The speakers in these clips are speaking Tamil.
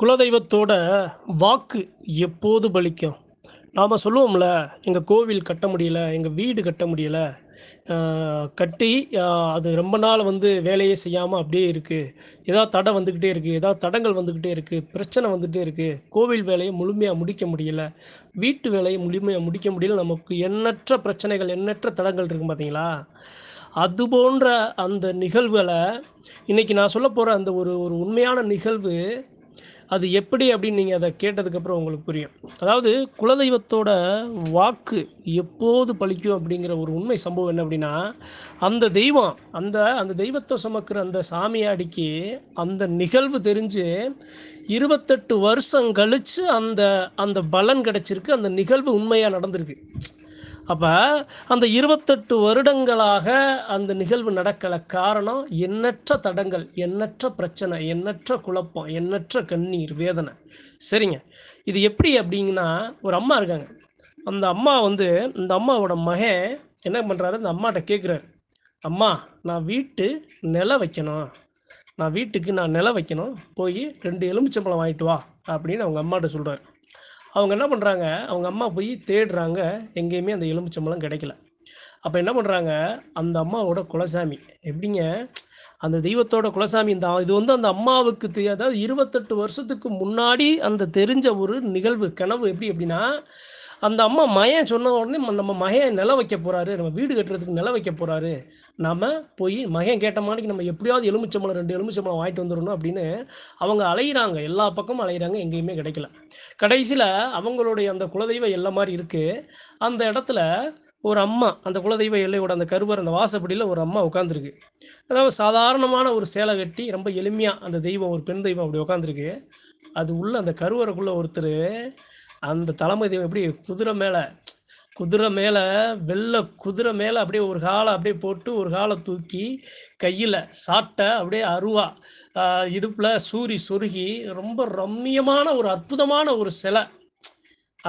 குலதெய்வத்தோட வாக்கு எப்போது பலிக்கும் நாம் சொல்லுவோம்ல எங்கள் கோவில் கட்ட முடியல எங்கள் வீடு கட்ட முடியல கட்டி அது ரொம்ப நாள் வந்து வேலையே செய்யாமல் அப்படியே இருக்குது ஏதாவது தடை வந்துக்கிட்டே இருக்குது ஏதாவது தடங்கள் வந்துக்கிட்டே இருக்குது பிரச்சனை வந்துகிட்டே இருக்குது கோவில் வேலையை முழுமையாக முடிக்க முடியல வீட்டு வேலையை முழுமையாக முடிக்க முடியல நமக்கு எண்ணற்ற பிரச்சனைகள் எண்ணற்ற தடங்கள் இருக்குது பார்த்தீங்களா அது போன்ற அந்த நிகழ்வுகளை இன்றைக்கி நான் சொல்ல போகிற அந்த ஒரு ஒரு உண்மையான நிகழ்வு அது எப்படி அப்படின்னு நீங்கள் அதை கேட்டதுக்கப்புறம் உங்களுக்கு புரியும் அதாவது குலதெய்வத்தோட வாக்கு எப்போது பழிக்கும் அப்படிங்கிற ஒரு உண்மை சம்பவம் என்ன அப்படின்னா அந்த தெய்வம் அந்த அந்த தெய்வத்தை சுமக்கிற அந்த சாமியாடிக்கு அந்த நிகழ்வு தெரிஞ்சு இருபத்தெட்டு வருஷம் கழித்து அந்த அந்த பலன் கிடச்சிருக்கு அந்த நிகழ்வு உண்மையாக நடந்திருக்கு அப்போ அந்த இருபத்தெட்டு வருடங்களாக அந்த நிகழ்வு நடக்கலை காரணம் எண்ணற்ற தடங்கள் எண்ணற்ற பிரச்சனை எண்ணற்ற குழப்பம் எண்ணற்ற கண்ணீர் வேதனை சரிங்க இது எப்படி அப்படிங்கன்னா ஒரு அம்மா இருக்காங்க அந்த அம்மா வந்து இந்த அம்மாவோட மகன் என்ன பண்ணுறாரு அந்த அம்மாட்ட கேட்குறாரு அம்மா நான் வீட்டு நில வைக்கணும் நான் வீட்டுக்கு நான் நில வைக்கணும் போய் ரெண்டு எலுமிச்சம்பழம் வாங்கிட்டு வா அப்படின்னு அவங்க அம்மாட்ட சொல்கிறாரு அவங்க என்ன பண்ணுறாங்க அவங்க அம்மா போய் தேடுறாங்க எங்கேயுமே அந்த எலும்புச்சம்பளம் கிடைக்கல அப்போ என்ன பண்ணுறாங்க அந்த அம்மாவோட குலசாமி எப்படிங்க அந்த தெய்வத்தோட குலசாமி இந்த இது வந்து அந்த அம்மாவுக்கு அதாவது இருபத்தெட்டு வருஷத்துக்கு முன்னாடி அந்த தெரிஞ்ச ஒரு நிகழ்வு கனவு எப்படி அப்படின்னா அந்த அம்மா மயன் சொன்ன உடனே நம்ம மகன் நில வைக்க போகிறாரு நம்ம வீடு கட்டுறதுக்கு நில வைக்க போகிறாரு நம்ம போய் மகன் கேட்ட மாதிரி நம்ம எப்படியாவது எலுமிச்சம்பளம் ரெண்டு எலுமிச்சம்பளம் வாங்கிட்டு வந்துடணும் அப்படின்னு அவங்க அலையிறாங்க எல்லா பக்கமும் அலையிறாங்க எங்கேயுமே கிடைக்கல கடைசியில் அவங்களுடைய அந்த குலதெய்வம் எல்லை மாதிரி இருக்குது அந்த இடத்துல ஒரு அம்மா அந்த குலதெய்வ எல்லையோட அந்த கருவர் அந்த வாசப்படியில் ஒரு அம்மா உட்காந்துருக்கு அதாவது சாதாரணமான ஒரு சேலை கட்டி ரொம்ப எளிமையாக அந்த தெய்வம் ஒரு பெண் தெய்வம் அப்படி உட்காந்துருக்கு அது உள்ள அந்த கருவறைக்குள்ளே ஒருத்தர் அந்த தலைமை தெய்வம் எப்படி குதிரை மேலே குதிரை மேலே வெள்ளை குதிரை மேலே அப்படியே ஒரு காலை அப்படியே போட்டு ஒரு காலை தூக்கி கையில் சாட்டை அப்படியே அருவா இடுப்பில் சூரி சொருகி ரொம்ப ரம்மியமான ஒரு அற்புதமான ஒரு சிலை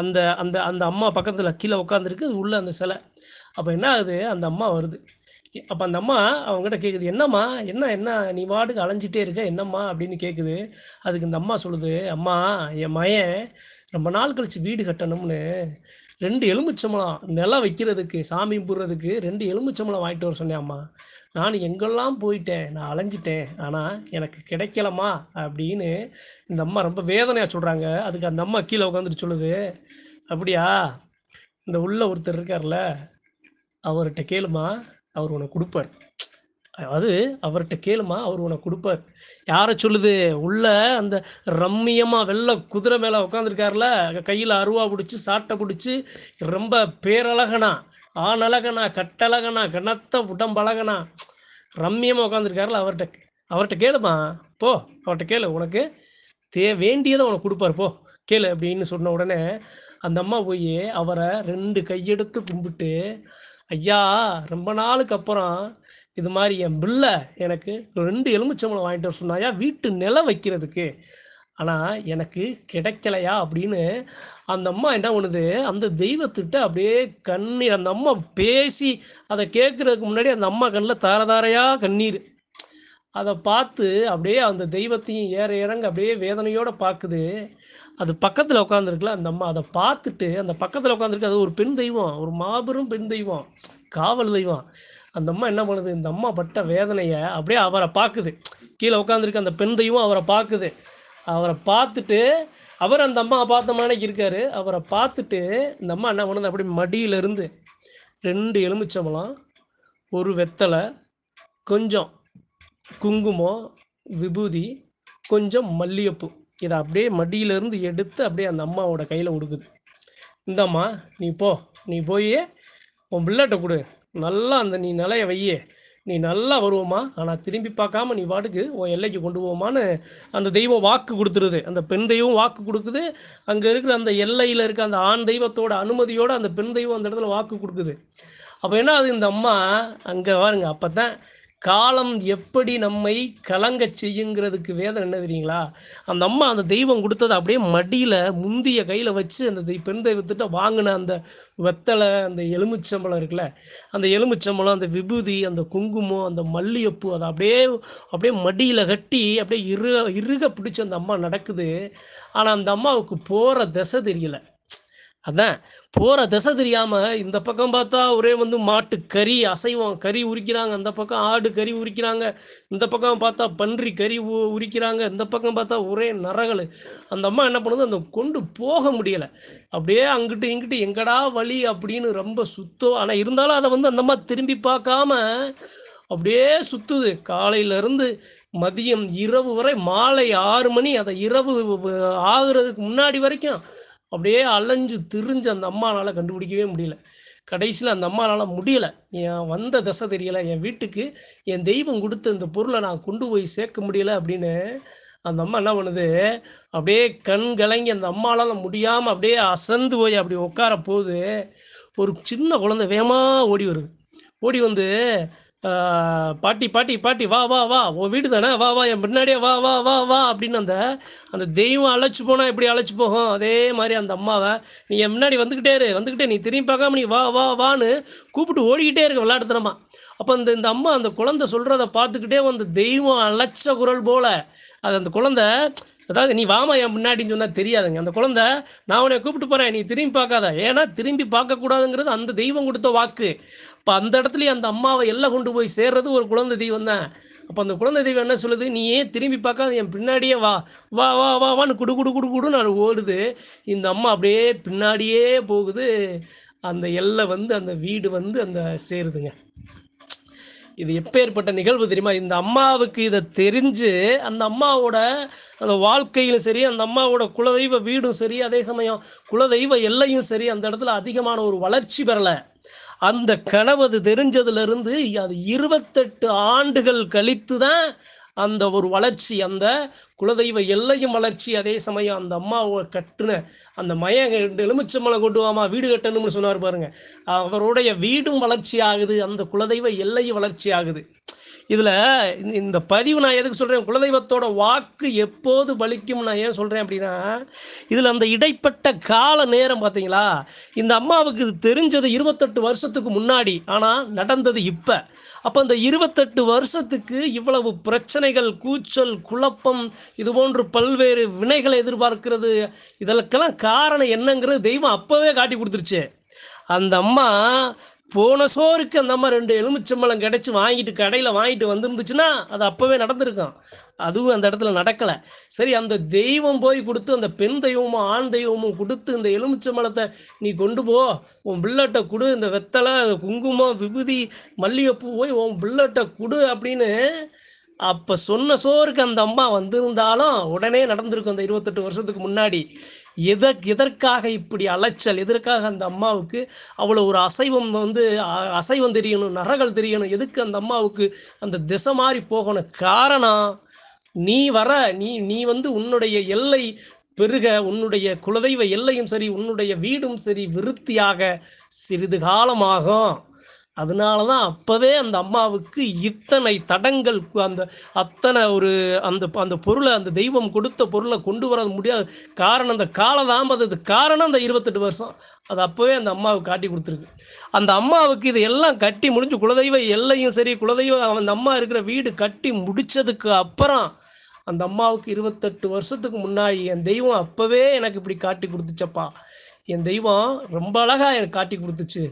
அந்த அந்த அந்த அம்மா பக்கத்தில் கீழே உட்காந்துருக்கு உள்ளே அந்த சிலை அப்போ என்ன ஆகுது அந்த அம்மா வருது அப்போ அந்த அம்மா அவங்ககிட்ட கேட்குது என்னம்மா என்ன என்ன நீ வாடுக்கு அலைஞ்சிட்டே இருக்க என்னம்மா அப்படின்னு கேட்குது அதுக்கு இந்த அம்மா சொல்லுது அம்மா என் மயன் ரொம்ப நாள் கழிச்சு வீடு கட்டணும்னு ரெண்டு எலுமிச்சம்பளம் நிலம் வைக்கிறதுக்கு சாமி போடுறதுக்கு ரெண்டு எலுமிச்சம்பளம் வாங்கிட்டு வர சொன்னேன் அம்மா நான் எங்கெல்லாம் போயிட்டேன் நான் அலைஞ்சிட்டேன் ஆனால் எனக்கு கிடைக்கலம்மா அப்படின்னு இந்த அம்மா ரொம்ப வேதனையாக சொல்கிறாங்க அதுக்கு அந்த அம்மா கீழே உட்காந்துட்டு சொல்லுது அப்படியா இந்த உள்ள ஒருத்தர் இருக்கார்ல அவர்கிட்ட கேளுமா அவர் உனக்கு கொடுப்பார் அதாவது அவர்கிட்ட கேளுமா அவர் உனக்கு கொடுப்பார் யாரை சொல்லுது உள்ள அந்த ரம்மியமா வெள்ளை குதிரை மேலே உட்காந்துருக்காருல கையில் அருவா பிடிச்சி சாட்டை பிடிச்சி ரொம்ப பேரழகனா ஆணழகனா கட்டழகனா கனத்த உடம்பழகனா ரம்மியமாக உட்காந்துருக்காருல அவர்கிட்ட அவர்கிட்ட கேளுமா போ அவர்கிட்ட கேளு உனக்கு தே வேண்டியதை உனக்கு கொடுப்பார் போ கேளு அப்படின்னு சொன்ன உடனே அந்த அம்மா போய் அவரை ரெண்டு கையெடுத்து கும்பிட்டு ஐயா ரொம்ப நாளுக்கு அப்புறம் இது மாதிரி என் பிள்ளை எனக்கு ரெண்டு எலுமிச்சம்பளம் வாங்கிட்டு வர சொன்னாயா வீட்டு நில வைக்கிறதுக்கு ஆனால் எனக்கு கிடைக்கலையா அப்படின்னு அந்த அம்மா என்ன பண்ணுது அந்த தெய்வத்திட்ட அப்படியே கண்ணீர் அந்த அம்மா பேசி அதை கேட்குறதுக்கு முன்னாடி அந்த அம்மா கண்ணில் தாரதாரையாக கண்ணீர் அதை பார்த்து அப்படியே அந்த தெய்வத்தையும் ஏற இறங்க அப்படியே வேதனையோடு பார்க்குது அது பக்கத்தில் உட்காந்துருக்குல அந்த அம்மா அதை பார்த்துட்டு அந்த பக்கத்தில் உட்காந்துருக்கு அது ஒரு பெண் தெய்வம் ஒரு மாபெரும் பெண் தெய்வம் காவல் தெய்வம் அந்த அம்மா என்ன பண்ணுது இந்த அம்மா பட்ட வேதனையை அப்படியே அவரை பார்க்குது கீழே உட்காந்துருக்கு அந்த பெண் தெய்வம் அவரை பார்க்குது அவரை பார்த்துட்டு அவர் அந்த அம்மாவை பார்த்த மானைக்கு இருக்காரு அவரை பார்த்துட்டு இந்த அம்மா என்ன பண்ணுது அப்படி மடியிலிருந்து ரெண்டு எலுமிச்சம்பழம் ஒரு வெத்தலை கொஞ்சம் குங்குமம் விபூதி கொஞ்சம் மல்லிகைப்பூ இதை அப்படியே மடியிலேருந்து எடுத்து அப்படியே அந்த அம்மாவோட கையில் கொடுக்குது இந்தம்மா நீ போ நீ போய் உன் பிள்ளாட்ட கொடு நல்லா அந்த நீ நிலைய வையே நீ நல்லா வருவோமா ஆனால் திரும்பி பார்க்காம நீ பாட்டுக்கு உன் எல்லைக்கு கொண்டு போவோமான்னு அந்த தெய்வம் வாக்கு கொடுத்துருது அந்த பெண் தெய்வம் வாக்கு கொடுக்குது அங்கே இருக்கிற அந்த எல்லையில் இருக்க அந்த ஆண் தெய்வத்தோட அனுமதியோடு அந்த பெண் தெய்வம் அந்த இடத்துல வாக்கு கொடுக்குது அப்போ என்ன அது இந்த அம்மா அங்கே பாருங்க அப்போ தான் காலம் எப்படி நம்மை கலங்க செய்யுங்கிறதுக்கு வேதம் என்ன தெரியுங்களா அந்த அம்மா அந்த தெய்வம் கொடுத்தது அப்படியே மடியில் முந்திய கையில் வச்சு அந்த பெண் தெய்வத்திட்ட வாங்கின அந்த வெத்தலை அந்த எலுமிச்சம்பழம் இருக்குல்ல அந்த எலுமிச்சம்பளம் அந்த விபூதி அந்த குங்குமம் அந்த மல்லிகைப்பூ அதை அப்படியே அப்படியே மடியில் கட்டி அப்படியே இருக இறுக பிடிச்சி அந்த அம்மா நடக்குது ஆனால் அந்த அம்மாவுக்கு போகிற திசை தெரியலை அதான் போகிற திசை தெரியாமல் இந்த பக்கம் பார்த்தா ஒரே வந்து மாட்டு கறி அசைவம் கறி உரிக்கிறாங்க அந்த பக்கம் ஆடு கறி உரிக்கிறாங்க இந்த பக்கம் பார்த்தா பன்றி கறி உரிக்கிறாங்க இந்த பக்கம் பார்த்தா ஒரே நரகள் அந்த அம்மா என்ன பண்ணுது அந்த கொண்டு போக முடியலை அப்படியே அங்கிட்டு இங்கிட்டு எங்கடா வழி அப்படின்னு ரொம்ப சுத்தம் ஆனால் இருந்தாலும் அதை வந்து அந்த அம்மா திரும்பி பார்க்காம அப்படியே சுற்றுது காலையிலேருந்து மதியம் இரவு வரை மாலை ஆறு மணி அதை இரவு ஆகுறதுக்கு முன்னாடி வரைக்கும் அப்படியே அலைஞ்சு திரிஞ்சு அந்த அம்மானால் கண்டுபிடிக்கவே முடியல கடைசியில் அந்த அம்மானால் முடியலை என் வந்த தசை தெரியலை என் வீட்டுக்கு என் தெய்வம் கொடுத்த இந்த பொருளை நான் கொண்டு போய் சேர்க்க முடியலை அப்படின்னு அந்த அம்மா என்ன பண்ணுது அப்படியே கண் கலங்கி அந்த அம்மாலால் முடியாமல் அப்படியே அசந்து போய் அப்படி உட்கார போகுது ஒரு சின்ன குழந்தை வேகமாக ஓடி வருது ஓடி வந்து பாட்டி பாட்டி பாட்டி வா வா வா உன் வீடு தானே வா வா என் பின்னாடியே வா வா வா வா அப்படின்னு அந்த அந்த தெய்வம் அழைச்சி போனால் எப்படி அழைச்சி போகும் அதே மாதிரி அந்த அம்மாவை நீ என் முன்னாடி வந்துக்கிட்டே இரு வந்துக்கிட்டே நீ திரும்பி பார்க்காம நீ வா வா வான்னு கூப்பிட்டு ஓடிக்கிட்டே இருக்க விளையாட்டுத்தனமா அப்போ அந்த இந்த அம்மா அந்த குழந்தை சொல்கிறத பார்த்துக்கிட்டே அந்த தெய்வம் அழைச்ச குரல் போல் அது அந்த குழந்தை அதாவது நீ வாமா என் முன்னாடின்னு சொன்னால் தெரியாதுங்க அந்த குழந்தை நான் உன்னை கூப்பிட்டு போகிறேன் நீ திரும்பி பார்க்காத ஏன்னா திரும்பி பார்க்கக்கூடாதுங்கிறது அந்த தெய்வம் கொடுத்த வாக்கு இப்ப அந்த இடத்துலையும் அந்த அம்மாவை எல்லாம் கொண்டு போய் சேர்றது ஒரு குழந்தை தெய்வம் தான் அப்போ அந்த குழந்தை தெய்வம் என்ன சொல்லுது நீ ஏன் திரும்பி பார்க்காத என் பின்னாடியே வா வா வா வா வான்னு குடு குடு குடு குடுன்னு நான் ஓடுது இந்த அம்மா அப்படியே பின்னாடியே போகுது அந்த எல்லை வந்து அந்த வீடு வந்து அந்த சேருதுங்க இது எப்பேற்பட்ட நிகழ்வு தெரியுமா இந்த அம்மாவுக்கு இதை தெரிஞ்சு அந்த அம்மாவோட அந்த வாழ்க்கையிலும் சரி அந்த அம்மாவோட குலதெய்வ வீடும் சரி அதே சமயம் குலதெய்வ எல்லையும் சரி அந்த இடத்துல அதிகமான ஒரு வளர்ச்சி பெறலை அந்த கனவு அது தெரிஞ்சதுலேருந்து அது இருபத்தெட்டு ஆண்டுகள் கழித்து தான் அந்த ஒரு வளர்ச்சி அந்த குலதெய்வ எல்லையும் வளர்ச்சி அதே சமயம் அந்த அம்மாவை கட்டுன அந்த மய எலுமிச்சம்பளம் வாமா வீடு கட்டணும்னு சொன்னார் பாருங்க அவருடைய வீடும் வளர்ச்சி ஆகுது அந்த குலதெய்வ எல்லையும் வளர்ச்சி ஆகுது இதில் இந்த பதிவு நான் எதுக்கு சொல்கிறேன் குலதெய்வத்தோட வாக்கு எப்போது பலிக்கும் நான் ஏன் சொல்கிறேன் அப்படின்னா இதில் அந்த இடைப்பட்ட கால நேரம் பார்த்தீங்களா இந்த அம்மாவுக்கு இது தெரிஞ்சது இருபத்தெட்டு வருஷத்துக்கு முன்னாடி ஆனால் நடந்தது இப்போ அப்போ இந்த இருபத்தெட்டு வருஷத்துக்கு இவ்வளவு பிரச்சனைகள் கூச்சல் குழப்பம் இது போன்று பல்வேறு வினைகளை எதிர்பார்க்கிறது இதற்கெல்லாம் காரணம் என்னங்கிறது தெய்வம் அப்போவே காட்டி கொடுத்துருச்சு அந்த அம்மா போன சோருக்கு அந்த அம்மா ரெண்டு எலுமிச்சம்பழம் கிடச்சி வாங்கிட்டு கடையில் வாங்கிட்டு வந்துருந்துச்சுன்னா அது அப்போவே நடந்திருக்கும் அதுவும் அந்த இடத்துல நடக்கலை சரி அந்த தெய்வம் போய் கொடுத்து அந்த பெண் தெய்வமும் ஆண் தெய்வமும் கொடுத்து இந்த எலுமிச்சம்பழத்தை நீ கொண்டு போ உன் பிள்ளட்டை கொடு இந்த வெத்தலை குங்குமம் விபூதி மல்லிகைப்பூ போய் உன் பிள்ளட்டை கொடு அப்படின்னு அப்போ சொன்ன சோருக்கு அந்த அம்மா வந்திருந்தாலும் உடனே நடந்திருக்கும் அந்த இருபத்தெட்டு வருஷத்துக்கு முன்னாடி எதை எதற்காக இப்படி அலைச்சல் எதற்காக அந்த அம்மாவுக்கு அவ்வளோ ஒரு அசைவம் வந்து அசைவம் தெரியணும் நரகள் தெரியணும் எதுக்கு அந்த அம்மாவுக்கு அந்த திசை மாறி போகணும் காரணம் நீ வர நீ நீ வந்து உன்னுடைய எல்லை பெருக உன்னுடைய குலதெய்வ எல்லையும் சரி உன்னுடைய வீடும் சரி விருத்தியாக சிறிது காலமாகும் அதனால தான் அப்போவே அந்த அம்மாவுக்கு இத்தனை தடங்கள் அந்த அத்தனை ஒரு அந்த அந்த பொருளை அந்த தெய்வம் கொடுத்த பொருளை கொண்டு வர முடியாது காரணம் அந்த காலதாமதத்து காரணம் அந்த இருபத்தெட்டு வருஷம் அது அப்போவே அந்த அம்மாவுக்கு காட்டி கொடுத்துருக்கு அந்த அம்மாவுக்கு இது எல்லாம் கட்டி முடிஞ்சு குலதெய்வ எல்லையும் சரி குலதெய்வ அந்த அம்மா இருக்கிற வீடு கட்டி முடித்ததுக்கு அப்புறம் அந்த அம்மாவுக்கு இருபத்தெட்டு வருஷத்துக்கு முன்னாடி என் தெய்வம் அப்போவே எனக்கு இப்படி காட்டி கொடுத்துச்சப்பா என் தெய்வம் ரொம்ப அழகாக எனக்கு காட்டி கொடுத்துச்சு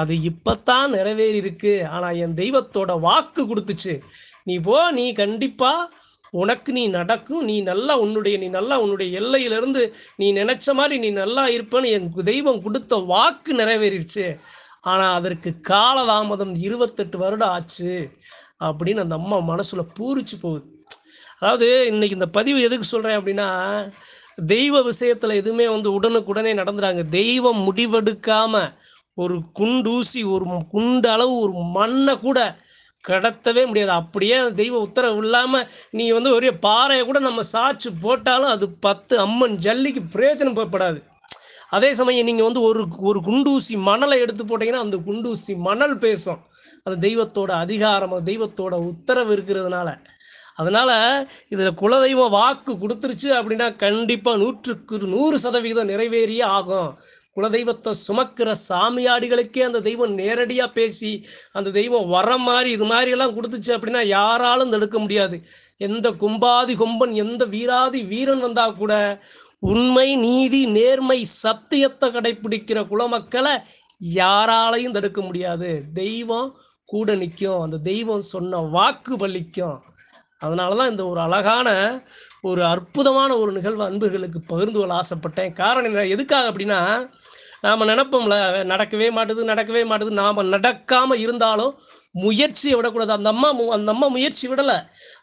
அது இப்போத்தான் நிறைவேறி இருக்கு ஆனால் என் தெய்வத்தோட வாக்கு கொடுத்துச்சு நீ போ நீ கண்டிப்பாக உனக்கு நீ நடக்கும் நீ நல்லா உன்னுடைய நீ நல்லா உன்னுடைய எல்லையிலிருந்து நீ நினைச்ச மாதிரி நீ நல்லா இருப்பேன்னு என் தெய்வம் கொடுத்த வாக்கு நிறைவேறிடுச்சு ஆனால் அதற்கு காலதாமதம் இருபத்தெட்டு வருடம் ஆச்சு அப்படின்னு அந்த அம்மா மனசில் பூரிச்சு போகுது அதாவது இன்னைக்கு இந்த பதிவு எதுக்கு சொல்கிறேன் அப்படின்னா தெய்வ விஷயத்துல எதுவுமே வந்து உடனுக்குடனே நடந்துறாங்க தெய்வம் முடிவெடுக்காம ஒரு குண்டூசி ஒரு குண்டு அளவு ஒரு மண்ணை கூட கடத்தவே முடியாது அப்படியே தெய்வ உத்தரவு இல்லாமல் நீ வந்து ஒரே பாறையை கூட நம்ம சாட்சி போட்டாலும் அது பத்து அம்மன் ஜல்லிக்கு பிரயோஜனம் போகப்படாது அதே சமயம் நீங்கள் வந்து ஒரு ஒரு குண்டூசி மணலை எடுத்து போட்டிங்கன்னா அந்த குண்டூசி மணல் பேசும் அந்த தெய்வத்தோட அதிகாரம் தெய்வத்தோட உத்தரவு இருக்கிறதுனால அதனால் இதில் குலதெய்வம் வாக்கு கொடுத்துருச்சு அப்படின்னா கண்டிப்பாக நூற்றுக்கு நூறு சதவிகிதம் நிறைவேறியே ஆகும் குலதெய்வத்தை சுமக்கிற சாமியாடிகளுக்கே அந்த தெய்வம் நேரடியாக பேசி அந்த தெய்வம் வர மாதிரி இது மாதிரியெல்லாம் கொடுத்துச்சு அப்படின்னா யாராலும் தடுக்க முடியாது எந்த கும்பாதி கும்பன் எந்த வீராதி வீரன் வந்தால் கூட உண்மை நீதி நேர்மை சத்தியத்தை கடைபிடிக்கிற குலமக்களை யாராலையும் தடுக்க முடியாது தெய்வம் கூட நிற்கும் அந்த தெய்வம் சொன்ன வாக்கு பலிக்கும் அதனால தான் இந்த ஒரு அழகான ஒரு அற்புதமான ஒரு நிகழ்வு அன்பர்களுக்கு பகிர்ந்து கொள்ள ஆசைப்பட்டேன் காரணம் எதுக்காக அப்படின்னா நாம் நினைப்போம்ல நடக்கவே மாட்டுது நடக்கவே மாட்டுது நாம் நடக்காமல் இருந்தாலும் முயற்சியை விடக்கூடாது அந்த அம்மா அந்த அம்மா முயற்சி விடலை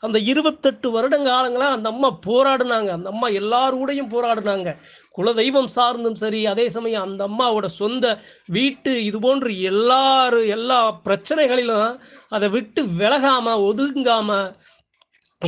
அந்த இருபத்தெட்டு காலங்களாக அந்த அம்மா போராடினாங்க அந்த அம்மா எல்லாரோடையும் போராடினாங்க குலதெய்வம் சார்ந்தும் சரி அதே சமயம் அந்த அம்மாவோட சொந்த வீட்டு இது போன்று எல்லாரும் எல்லா பிரச்சனைகளிலும் அதை விட்டு விலகாமல் ஒதுங்காமல்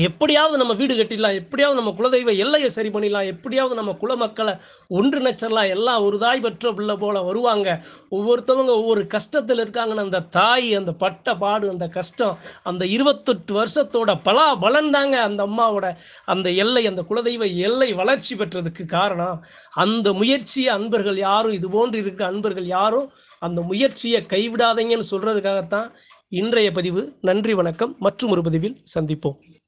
எப்படியாவது நம்ம வீடு கட்டிடலாம் எப்படியாவது நம்ம குலதெய்வ எல்லையை சரி பண்ணிடலாம் எப்படியாவது நம்ம குல மக்களை ஒன்றிணைச்சிடலாம் எல்லாம் ஒரு தாய் பெற்ற பிள்ளை போல வருவாங்க ஒவ்வொருத்தவங்க ஒவ்வொரு கஷ்டத்தில் இருக்காங்கன்னு அந்த தாய் அந்த பட்ட பாடு அந்த கஷ்டம் அந்த இருபத்தெட்டு வருஷத்தோட பலா பலன்தாங்க அந்த அம்மாவோட அந்த எல்லை அந்த குலதெய்வ எல்லை வளர்ச்சி பெற்றதுக்கு காரணம் அந்த முயற்சியை அன்பர்கள் யாரும் இது போன்று இருக்கிற அன்பர்கள் யாரும் அந்த முயற்சியை கைவிடாதீங்கன்னு சொல்கிறதுக்காகத்தான் இன்றைய பதிவு நன்றி வணக்கம் மற்றும் ஒரு பதிவில் சந்திப்போம்